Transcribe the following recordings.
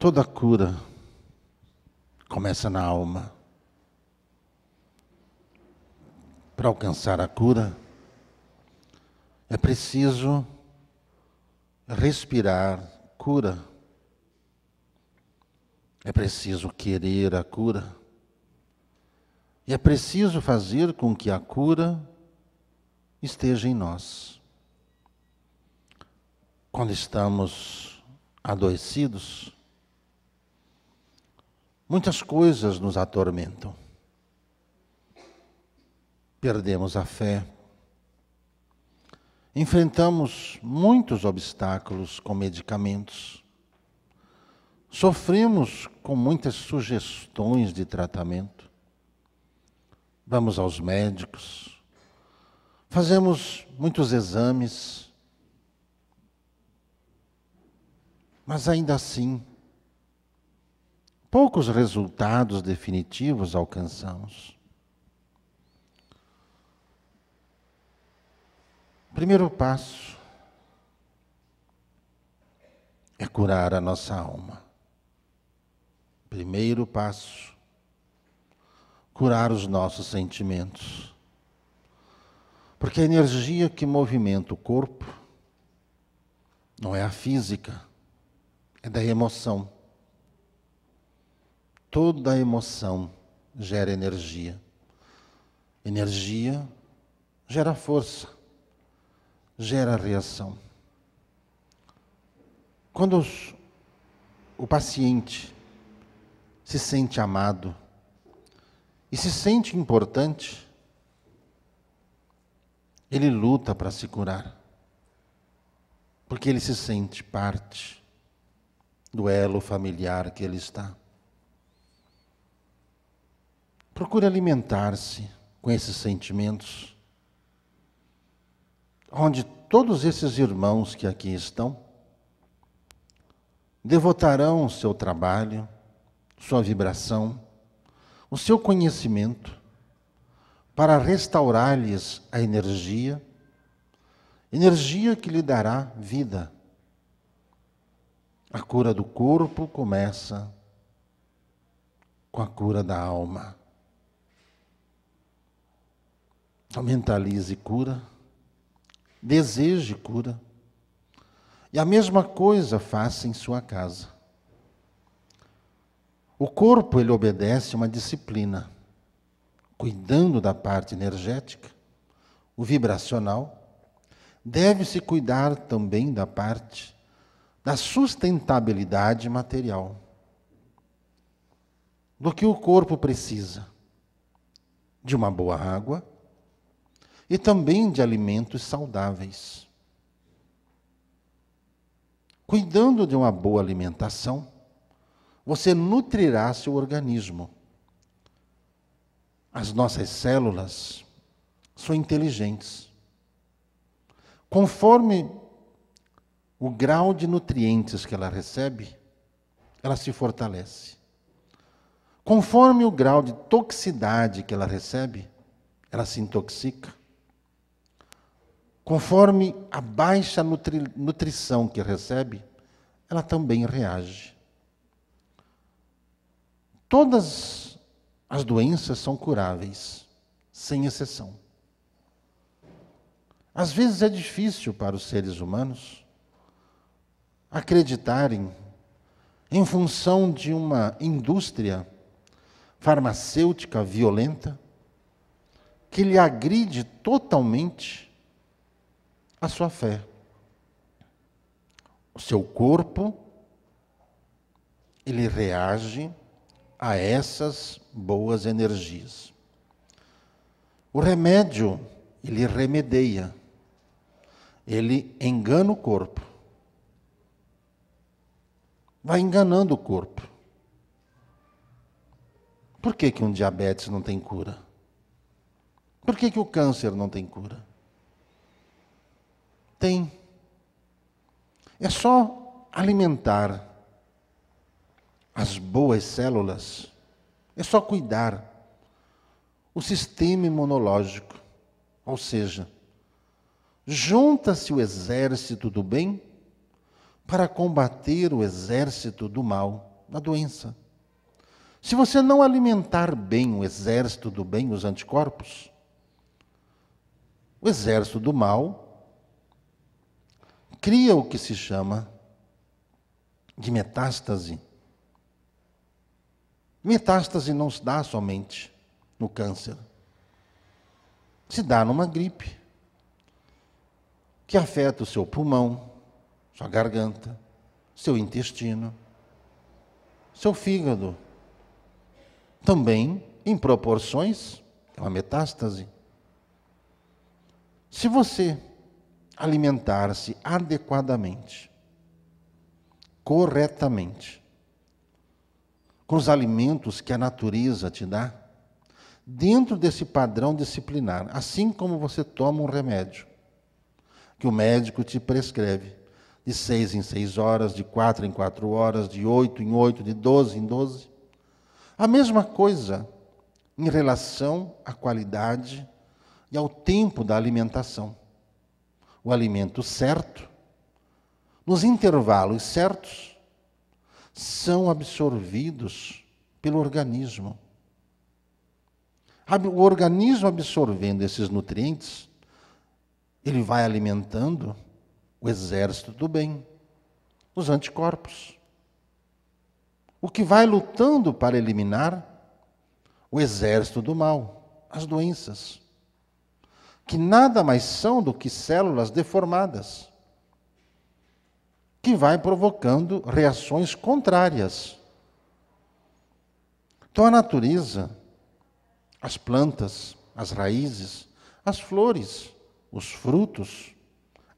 Toda cura começa na alma. Para alcançar a cura, é preciso respirar cura. É preciso querer a cura. E é preciso fazer com que a cura esteja em nós. Quando estamos adoecidos, Muitas coisas nos atormentam. Perdemos a fé. Enfrentamos muitos obstáculos com medicamentos. Sofremos com muitas sugestões de tratamento. Vamos aos médicos. Fazemos muitos exames. Mas ainda assim, poucos resultados definitivos alcançamos. Primeiro passo é curar a nossa alma. Primeiro passo, curar os nossos sentimentos. Porque a energia que movimenta o corpo não é a física, é da emoção. Toda emoção gera energia. Energia gera força, gera reação. Quando os, o paciente se sente amado e se sente importante, ele luta para se curar, porque ele se sente parte do elo familiar que ele está. Procure alimentar-se com esses sentimentos. Onde todos esses irmãos que aqui estão devotarão o seu trabalho, sua vibração, o seu conhecimento para restaurar-lhes a energia, energia que lhe dará vida. A cura do corpo começa com a cura da alma. Mentalize cura. Deseje cura. E a mesma coisa faça em sua casa. O corpo ele obedece uma disciplina, cuidando da parte energética, o vibracional, deve-se cuidar também da parte da sustentabilidade material. Do que o corpo precisa? De uma boa água, e também de alimentos saudáveis. Cuidando de uma boa alimentação, você nutrirá seu organismo. As nossas células são inteligentes. Conforme o grau de nutrientes que ela recebe, ela se fortalece. Conforme o grau de toxicidade que ela recebe, ela se intoxica. Conforme a baixa nutri nutrição que recebe, ela também reage. Todas as doenças são curáveis, sem exceção. Às vezes é difícil para os seres humanos acreditarem, em função de uma indústria farmacêutica violenta, que lhe agride totalmente a sua fé, o seu corpo, ele reage a essas boas energias. O remédio, ele remedeia, ele engana o corpo, vai enganando o corpo. Por que, que um diabetes não tem cura? Por que, que o câncer não tem cura? Tem. É só alimentar as boas células. É só cuidar o sistema imunológico. Ou seja, junta-se o exército do bem para combater o exército do mal, da doença. Se você não alimentar bem o exército do bem, os anticorpos, o exército do mal cria o que se chama de metástase. Metástase não se dá somente no câncer, se dá numa gripe que afeta o seu pulmão, sua garganta, seu intestino, seu fígado. Também em proporções, é uma metástase. Se você alimentar-se adequadamente, corretamente, com os alimentos que a natureza te dá, dentro desse padrão disciplinar, assim como você toma um remédio que o médico te prescreve, de seis em seis horas, de quatro em quatro horas, de oito em oito, de doze em doze. A mesma coisa em relação à qualidade e ao tempo da alimentação o alimento certo, nos intervalos certos, são absorvidos pelo organismo. O organismo absorvendo esses nutrientes, ele vai alimentando o exército do bem, os anticorpos. O que vai lutando para eliminar o exército do mal, as doenças que nada mais são do que células deformadas, que vai provocando reações contrárias. Então a natureza, as plantas, as raízes, as flores, os frutos,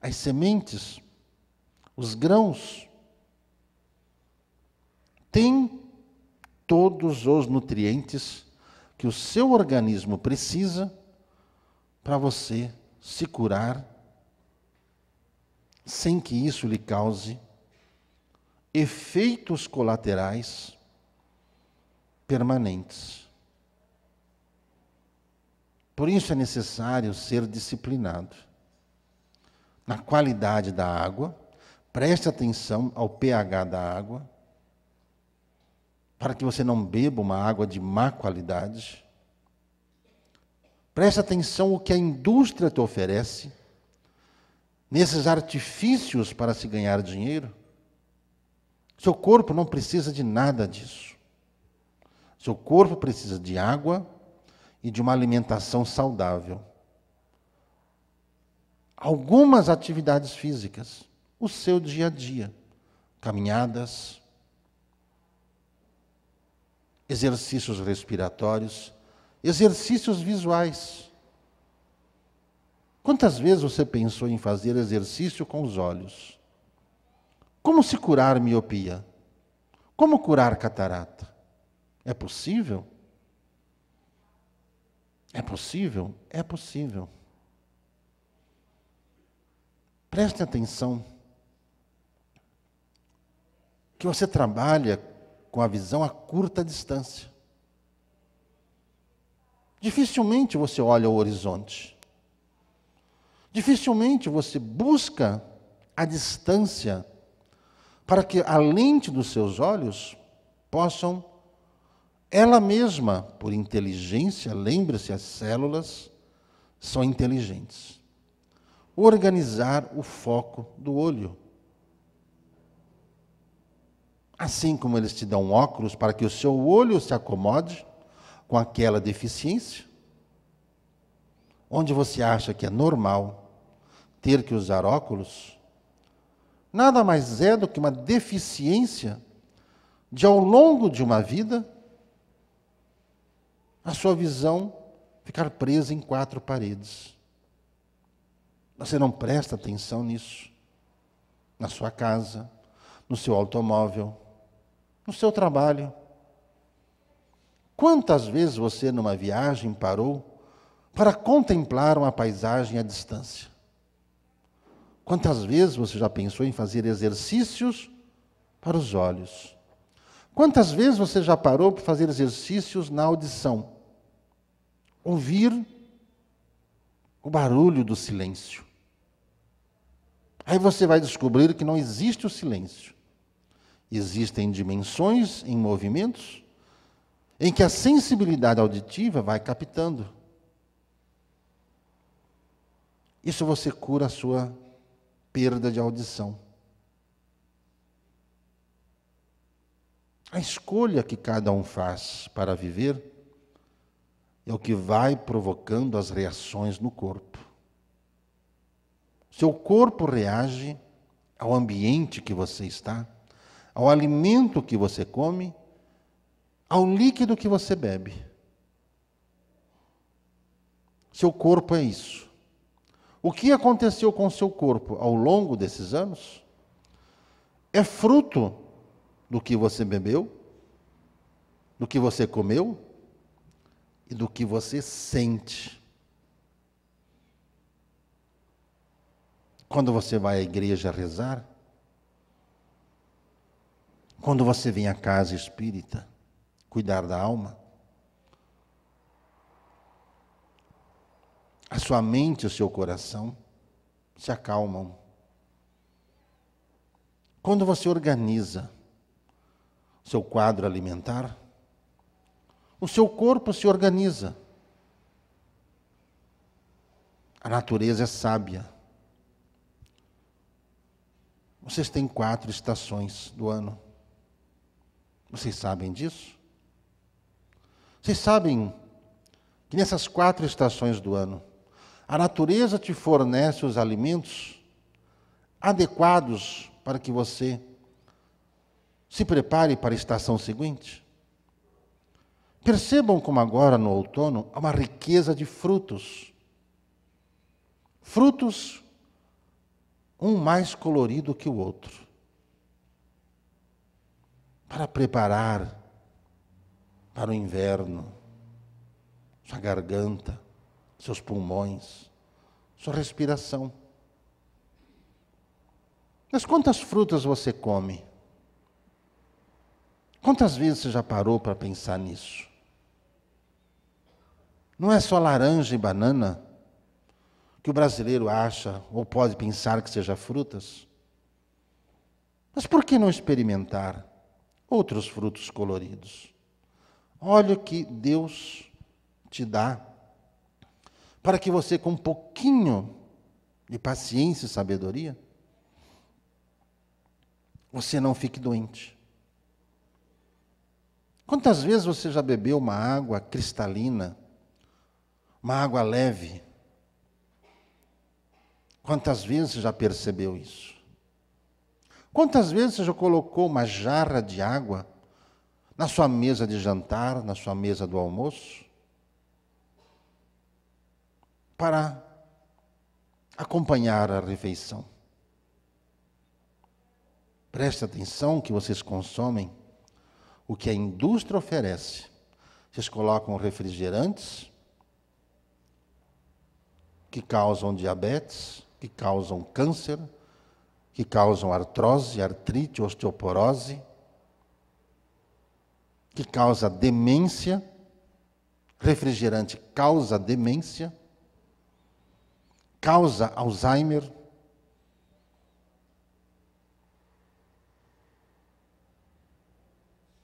as sementes, os grãos, têm todos os nutrientes que o seu organismo precisa para você se curar sem que isso lhe cause efeitos colaterais permanentes. Por isso é necessário ser disciplinado. Na qualidade da água, preste atenção ao pH da água, para que você não beba uma água de má qualidade. Preste atenção o que a indústria te oferece nesses artifícios para se ganhar dinheiro. Seu corpo não precisa de nada disso. Seu corpo precisa de água e de uma alimentação saudável. Algumas atividades físicas, o seu dia a dia, caminhadas, exercícios respiratórios, Exercícios visuais. Quantas vezes você pensou em fazer exercício com os olhos? Como se curar miopia? Como curar catarata? É possível? É possível? É possível. Preste atenção que você trabalha com a visão a curta distância. Dificilmente você olha o horizonte. Dificilmente você busca a distância para que a lente dos seus olhos possam ela mesma, por inteligência, lembre-se, as células são inteligentes. Organizar o foco do olho. Assim como eles te dão óculos para que o seu olho se acomode, com aquela deficiência? Onde você acha que é normal ter que usar óculos? Nada mais é do que uma deficiência de, ao longo de uma vida, a sua visão ficar presa em quatro paredes. Você não presta atenção nisso. Na sua casa, no seu automóvel, no seu trabalho Quantas vezes você, numa viagem, parou para contemplar uma paisagem à distância? Quantas vezes você já pensou em fazer exercícios para os olhos? Quantas vezes você já parou para fazer exercícios na audição? Ouvir o barulho do silêncio. Aí você vai descobrir que não existe o silêncio. Existem dimensões em movimentos em que a sensibilidade auditiva vai captando. Isso você cura a sua perda de audição. A escolha que cada um faz para viver é o que vai provocando as reações no corpo. Seu corpo reage ao ambiente que você está, ao alimento que você come ao líquido que você bebe. Seu corpo é isso. O que aconteceu com seu corpo ao longo desses anos é fruto do que você bebeu, do que você comeu e do que você sente. Quando você vai à igreja rezar, quando você vem à casa espírita, cuidar da alma? A sua mente e o seu coração se acalmam. Quando você organiza o seu quadro alimentar, o seu corpo se organiza. A natureza é sábia. Vocês têm quatro estações do ano. Vocês sabem disso? Vocês sabem que nessas quatro estações do ano, a natureza te fornece os alimentos adequados para que você se prepare para a estação seguinte? Percebam como agora no outono há uma riqueza de frutos. Frutos, um mais colorido que o outro, para preparar para o inverno, sua garganta, seus pulmões, sua respiração. Mas quantas frutas você come? Quantas vezes você já parou para pensar nisso? Não é só laranja e banana que o brasileiro acha ou pode pensar que seja frutas. Mas por que não experimentar outros frutos coloridos? Olha o que Deus te dá, para que você, com um pouquinho de paciência e sabedoria, você não fique doente. Quantas vezes você já bebeu uma água cristalina, uma água leve? Quantas vezes você já percebeu isso? Quantas vezes você já colocou uma jarra de água na sua mesa de jantar, na sua mesa do almoço? Para acompanhar a refeição. Preste atenção que vocês consomem o que a indústria oferece. Vocês colocam refrigerantes que causam diabetes, que causam câncer, que causam artrose, artrite, osteoporose que causa demência, refrigerante causa demência, causa Alzheimer.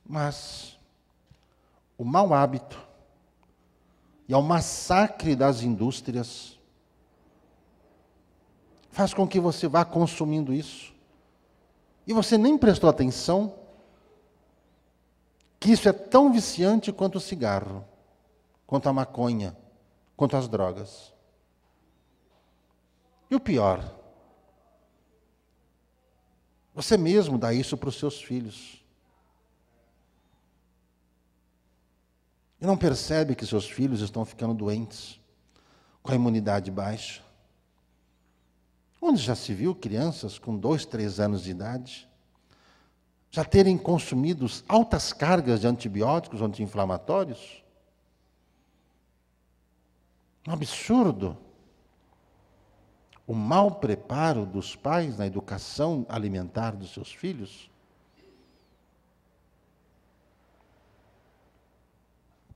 Mas o mau hábito e ao massacre das indústrias faz com que você vá consumindo isso. E você nem prestou atenção que isso é tão viciante quanto o cigarro, quanto a maconha, quanto as drogas. E o pior, você mesmo dá isso para os seus filhos. E não percebe que seus filhos estão ficando doentes, com a imunidade baixa. Onde já se viu crianças com dois, três anos de idade já terem consumido altas cargas de antibióticos anti-inflamatórios? Um absurdo. O mau preparo dos pais na educação alimentar dos seus filhos.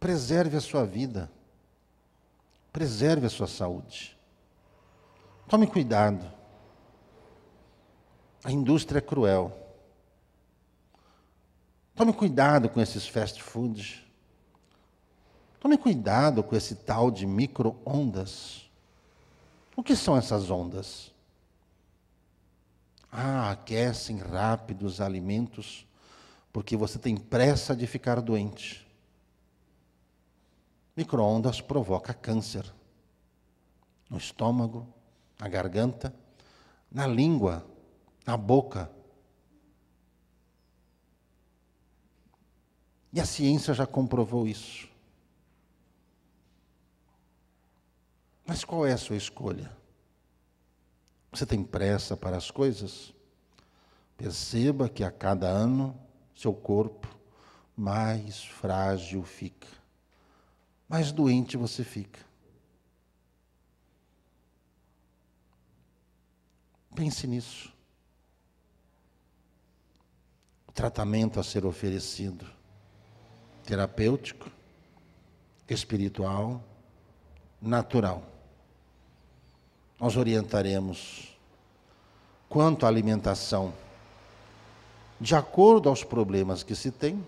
Preserve a sua vida. Preserve a sua saúde. Tome cuidado. A indústria é cruel. Tome cuidado com esses fast foods. Tome cuidado com esse tal de micro-ondas. O que são essas ondas? Ah, aquecem rápido os alimentos porque você tem pressa de ficar doente. Microondas provoca câncer no estômago, na garganta, na língua, na boca. E a ciência já comprovou isso. Mas qual é a sua escolha? Você tem pressa para as coisas? Perceba que a cada ano seu corpo mais frágil fica, mais doente você fica. Pense nisso. O tratamento a ser oferecido terapêutico, espiritual, natural. Nós orientaremos quanto à alimentação, de acordo aos problemas que se tem,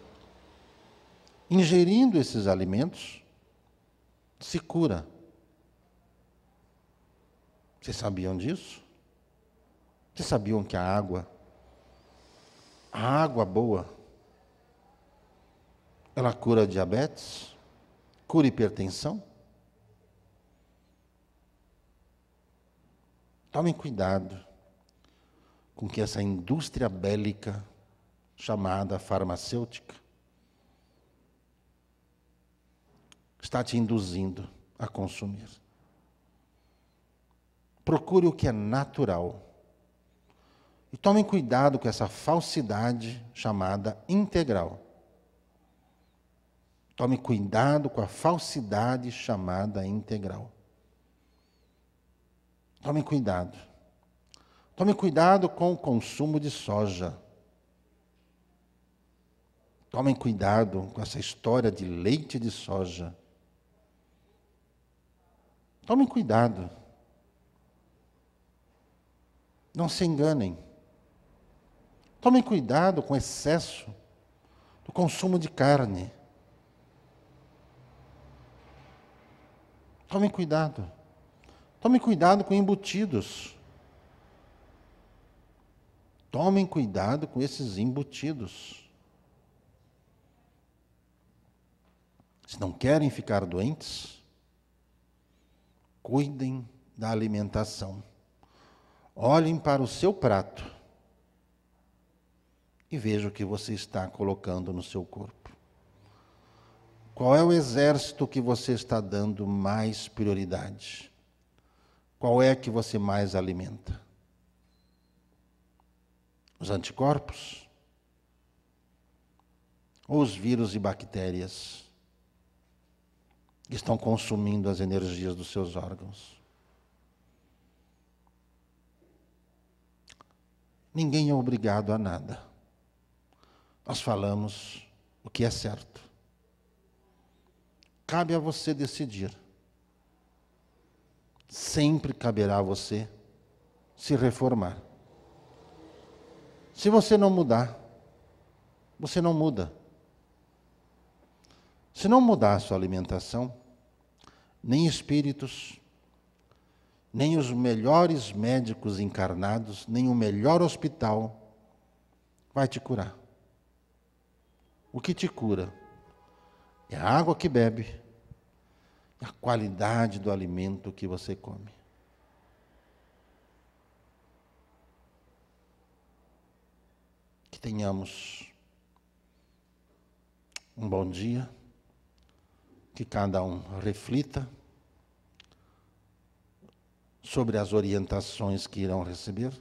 ingerindo esses alimentos, se cura. Vocês sabiam disso? Vocês sabiam que a água, a água boa, ela cura diabetes, cura hipertensão. Tomem cuidado com que essa indústria bélica chamada farmacêutica está te induzindo a consumir. Procure o que é natural. E tomem cuidado com essa falsidade chamada integral. Tome cuidado com a falsidade chamada integral. Tome cuidado. Tome cuidado com o consumo de soja. Tomem cuidado com essa história de leite de soja. Tomem cuidado. Não se enganem. Tomem cuidado com o excesso do consumo de carne. Tome cuidado. Tome cuidado com embutidos. Tomem cuidado com esses embutidos. Se não querem ficar doentes, cuidem da alimentação. Olhem para o seu prato e vejam o que você está colocando no seu corpo. Qual é o exército que você está dando mais prioridade? Qual é que você mais alimenta? Os anticorpos? Ou os vírus e bactérias que estão consumindo as energias dos seus órgãos? Ninguém é obrigado a nada. Nós falamos o que é certo Cabe a você decidir. Sempre caberá a você se reformar. Se você não mudar, você não muda. Se não mudar a sua alimentação, nem espíritos, nem os melhores médicos encarnados, nem o melhor hospital vai te curar. O que te cura é a água que bebe, é a qualidade do alimento que você come. Que tenhamos um bom dia, que cada um reflita sobre as orientações que irão receber.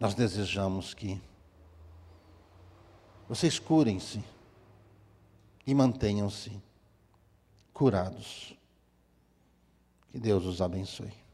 Nós desejamos que vocês curem-se e mantenham-se curados. Que Deus os abençoe.